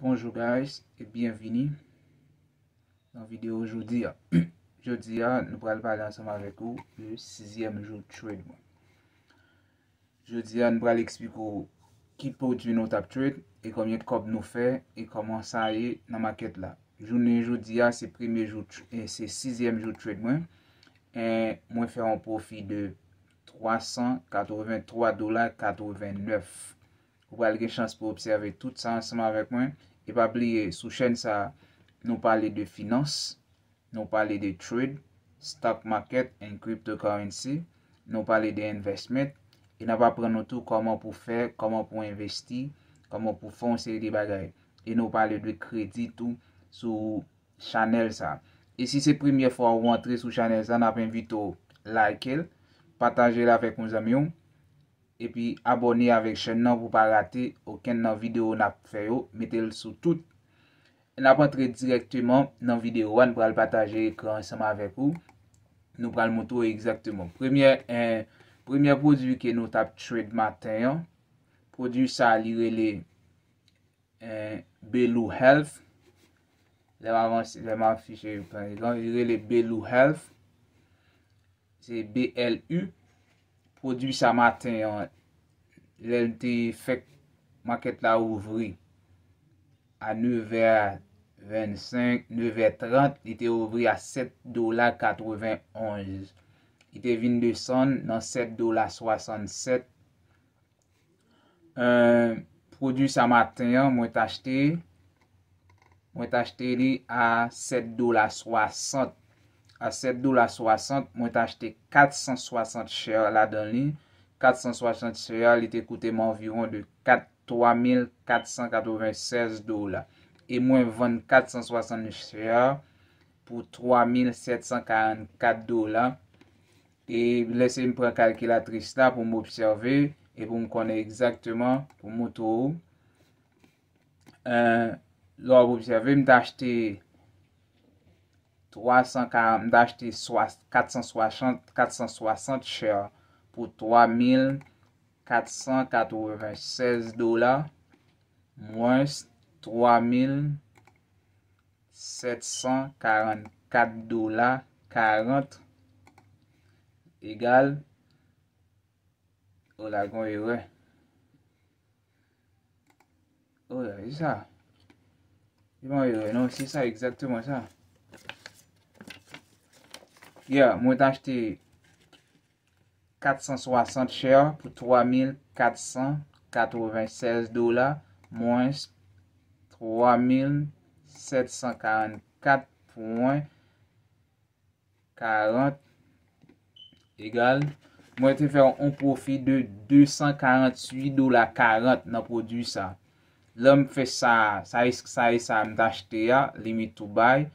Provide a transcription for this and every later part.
Bonjou guys, e byenvini nan videyo joudiya Joudiya, nou pral pale ansama avek ou e 6e joudi trade Joudiya, nou pral ekspiko ki pou tu nou tap trade e komyet kop nou fe e koman sa e nan maket la Jouni joudiya, se 6e joudi trade e mwen fe an profi de 383 dolar 89 nou pral gen chans pou observe tout sa ansama avek mwen E pa bli sou chen sa nou pale de finance, nou pale de trade, stock market and cryptocurrency, nou pale de investment. E nan pa pre nou tou koman pou fè, koman pou investi, koman pou fonse li bagay. E nou pale de kredi tou sou chanel sa. E si se premiè fwa ou antre sou chanel sa, nan pa invitou like el, patanjè la fèk moun zamyon. epi abone avèk chèn nan pou pa rate okèn nan videyo nan pfe yo metèl sou tout nan apantre direktèman nan videyo an pral pataje ekran seman avèk ou nou pral moutou exaktèman premye prodjou ke nou tap trade matin yo prodjou sa lirè belou health lèman fichè lirè belou health cè blu Produ sa matin an, lè lè te fek maket la ouvri a 9.25, 9.30, lè te ouvri a 7 dola 91. Lè te vin de son nan 7 dola 67. Produ sa matin an, mwen te achete, mwen te achete li a 7 dola 60. A 7,60 dola, mwen te achete 460 cheyo la den li. 460 cheyo li te koute mwen environ 3,496 dola. E mwen vende 460 cheyo pou 3,744 dola. E lese mwen pre kalkilatris la pou mwen observe. E pou mwen kone exactement pou mwen tou. Euh, lò mwen observe, mwen te achete... Mda chete 460 cher pou 3,496 dola mwans 3,744 dola 40 egal. Ola, kon yon yon. Ola, yon sa. Yon sa, yon sa, yon sa, yon sa, yon sa, yon sa. Ya, mwen t'achete 460 chèr pou 3496 dola mwen 3744 pou mwen 40 egal mwen te fè an profi de 248 dola 40 nan produ sa. Lè mwen fè sa sa yi sa mwen t'achete ya limit to buy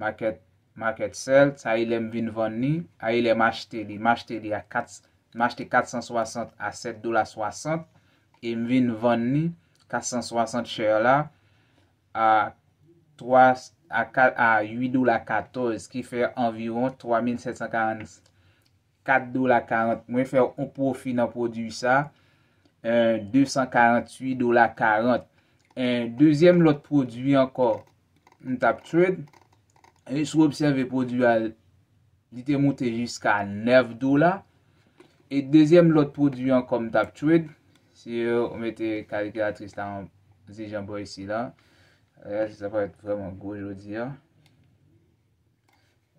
maket MarketSelt, a ilè mvin 20 ni, a ilè m achete li, m achete li a 460 a 7 dola 60, e mvin 20 ni, 460 chè la, a 8 dola 14, ki fè anviron 3740, 4 dola 40, mwen fè ou profi nan prodwi sa, 248 dola 40. E, deuxième lot prodwi ankor, m tap trade, e sou obseve pou di al li te moute jiska a 9 do la e dezyem lot pou di an kom tap trade si yo omete kalike atris tan zi jambon isi la rey al se sa fawet vreman gwo jodi ya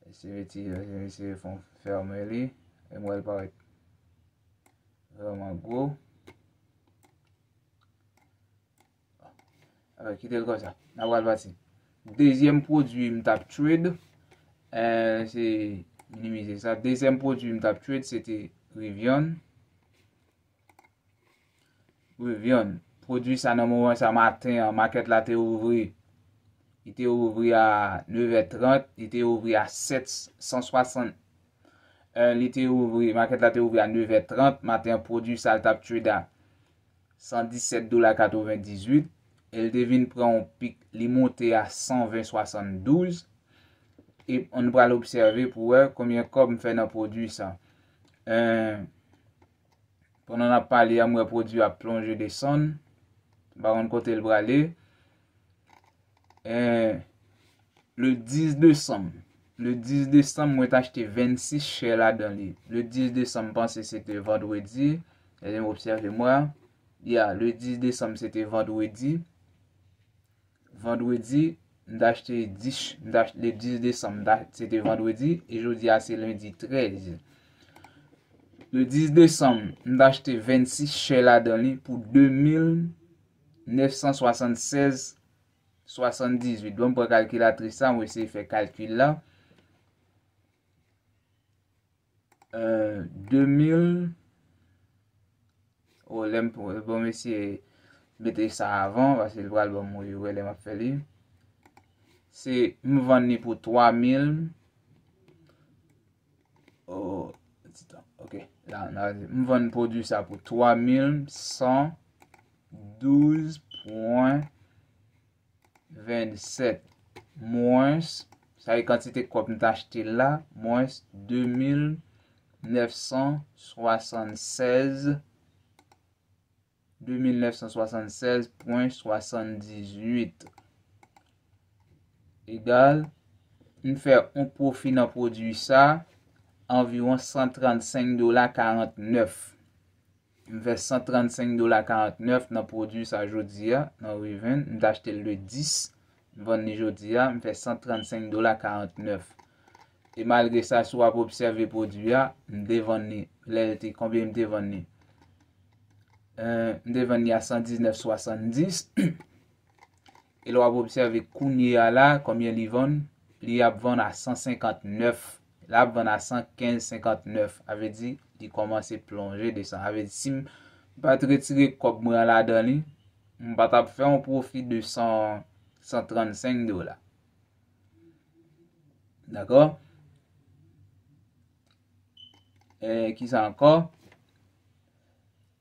e se meti la e se fawet fwant ferme li e mwel fawet vreman gwo kite l kwa sa nan wad vat si Dezyem prodwi m tap trade, euh, se minimize sa. Dezyem prodwi m tap trade, se te Rivian. Rivian, prodwi sa nomor 1 sa matin, maket la te ouvri. Ite ouvri a 9,30, ite ouvri a 7,60. Ite ouvri, maket la te ouvri a 9,30, matin prodwi sa tap trade a 117,98 dolar. El devine pran ou pik li monte a 100, 20, 70, 12. E an bra l'observe pou wè, koumyen kop mwen fè nan produ sa. Euh, Pwè nan ap pale, yam wè produ a plonje de son. Bar an kote l'bra euh, le. Le 10 desam. Le 10 desam, mwen t'achete 26 chè la dan li. Le 10 desam, panse, sete vandwedi. El mwen observe mwa. Ya, le 10 desam, sete vandwedi. Vandwedi, nda chete 10, nda chete 10 Desem, cete vandwedi, e jodi a ah, se lundi 13. Le 10 Desem, nda chete 26, chela dan li, pou 2,976,78. Doum pou kalkilatrisan, mwese yi fe kalkila. La, 2,000, ou lèm pou, bon mwese yi, Bete sa avan, vase lwa lwa mwen yo wele ma feli. Se mwen ni pou 3.000. Oh, titan. Ok, la mwen produ sa pou 3.112.27 mouns. Sa e kantite kwa mwen tachte la, mouns 2.976. 2976.78 Egal Un profi nan produy sa Anviron 135 dola 49 Un ve 135 dola 49 nan produy sa jodi ya Nan revan Un d'achete le 10 Un ven ni jodi ya Un ve 135 dola 49 E malge sa sou ap observi produya Un devon ni Le te konbien m devon ni Euh, mde ven ni a 119,70. E lo ap observi kou ni yala, komye li ven. Li ap ven a 159. La ap ven a 115,59. Ave di, di komanse plonje, desan. Ave di, si m pat retire kop mwen la dani, m pat ap fe, m profi 235 dola. Dako? E, ki sa anko?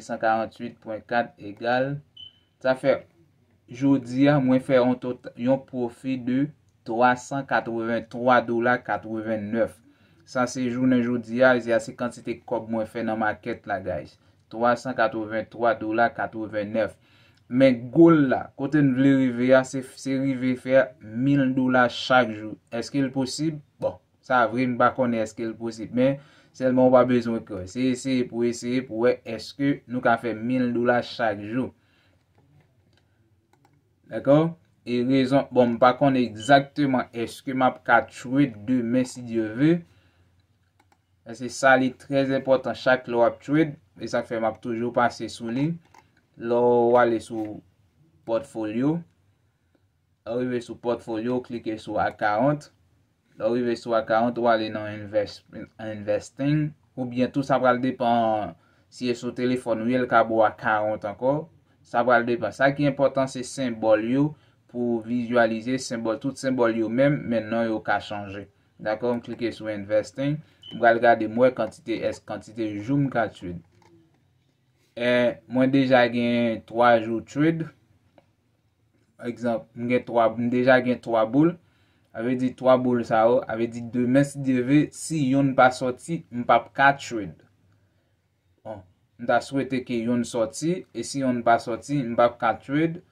248.4 egal Sa fe Joudi ya mwen fe yon profi de 383 dolar 89 San se jounen joudi ya Se yase kantite kop mwen fe nan maket la guys 383 dolar 89 Men goul la Kote nou vle rive ya Se rive fer 1000 dolar chak joun Eske l posib? Bon, sa vre m bakon eske l posib Men Selman ou pa bezon kwa esye esye pou esye pou we eske nou ka fe 1000 dola chak jou. Dekon? E rezon, bon, pa kon ekzakteman eske map ka trade 2 men si Diyo ve. E se sa li trez importan chak lo ap trade. E sa fe map toujou pa se sou li. Lo wale sou portfolio. Arrive sou portfolio, klike sou akarente. La wive sou a 40, wale nan investing. Ou bientou sa pral depan si e sou telefon wye l ka bo a 40 anko. Sa pral depan. Sa ki important se symbol yo pou vizualize tout symbol yo men men non yo ka chanje. Dako, m klike sou investing. M pral gade mwe kantite es kantite jou m ka trid. E mwen deja gen 3 jou trid. Ekzamp, m gen 3 boule. Ave di 3 bol sa ou, ave di 2 mes di ve, si yon pa soti, m pap ka trade. Bon, m ta swete ke yon soti, e si yon pa soti, m pap ka trade.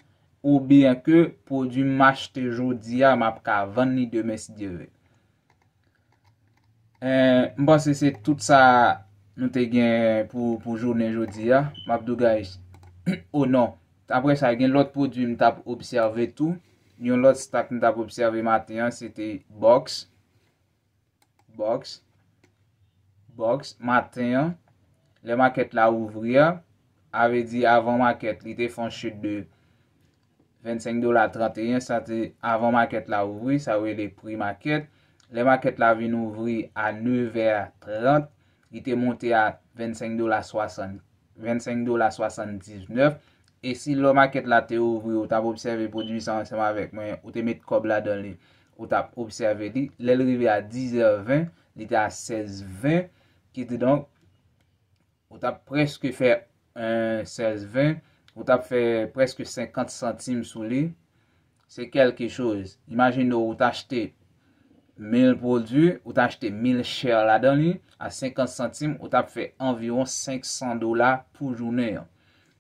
Ou bien ke, prodwi m achete jodi ya, m ap ka 20 ni 2 mes di ve. E, eh, m pa se se tout sa nou te gen pou jounen jodi ya, m ap do ga es. Ou oh non, apre sa gen lot prodwi m tap observe tou. Nyon lot stak nou tap observi matenyan, sete box. Box. Box. Matenyan, le maket la ouvri. Ave di avan maket, li te fonshi de 25 dola 31. Sa te avan maket la ouvri, sa ou e le pri maket. Le maket la ven ouvri a 9 ver 30. Li te monti a 25 dola 69. 25 dola 69. E si lo maket la te ouvri, ou te ap observi produs anseman vek mwen, ou te met kob la don li, ou te ap observi li, lel rivi a 10h20, li te a 16h20, ki te donk, ou te ap preske fe 16h20, ou te ap fe preske 50 centime sou li, se kelke chouz. Imagine nou ou te achete 1000 produs, ou te achete 1000 chèr la don li, a 50 centime, ou te ap fe environ 500 dola pou jounè yon.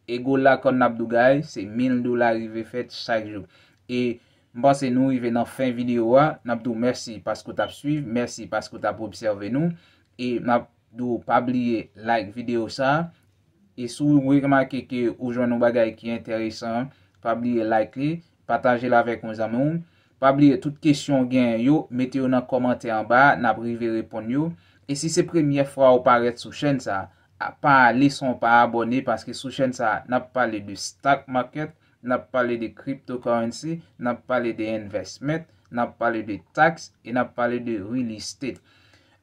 E go la kon nabdou gay, se 1000 dolar i ve fet chak jok. E mbanse nou i ve nan fin video wa, nabdou mersi paskou tap suiv, mersi paskou tap observe nou. E nabdou pabliye like video sa. E sou wèkman keke oujwa nou bagay ki enteresan, pabliye like li, patanje la vek mou zamoun. Pabliye tout kesyon gen yo, meti yo nan komante an ba, nabri ve repon yo. E si se premye fwa ou paret sou chen sa. a pa li son pa abone paske sou chen sa na pale de stock market, na pale de cryptocurrency, na pale de investment, na pale de tax e na pale de real estate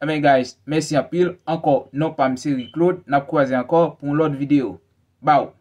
ame eh guys, mersi apil anko, non pa msi reclode, na kwazi anko pou lout video, bow